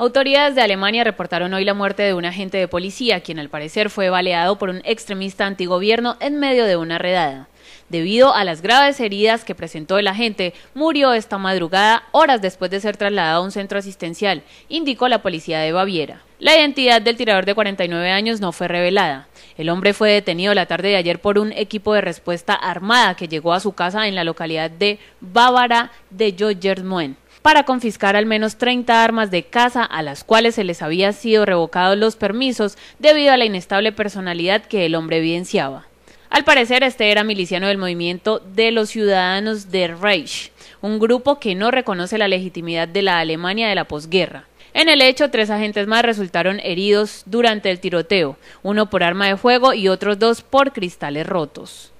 Autoridades de Alemania reportaron hoy la muerte de un agente de policía, quien al parecer fue baleado por un extremista antigobierno en medio de una redada. Debido a las graves heridas que presentó el agente, murió esta madrugada horas después de ser trasladado a un centro asistencial, indicó la policía de Baviera. La identidad del tirador de 49 años no fue revelada. El hombre fue detenido la tarde de ayer por un equipo de respuesta armada que llegó a su casa en la localidad de Bávara de Jogermoen para confiscar al menos 30 armas de caza a las cuales se les había sido revocados los permisos debido a la inestable personalidad que el hombre evidenciaba. Al parecer, este era miliciano del movimiento de los ciudadanos de Reich, un grupo que no reconoce la legitimidad de la Alemania de la posguerra. En el hecho, tres agentes más resultaron heridos durante el tiroteo, uno por arma de fuego y otros dos por cristales rotos.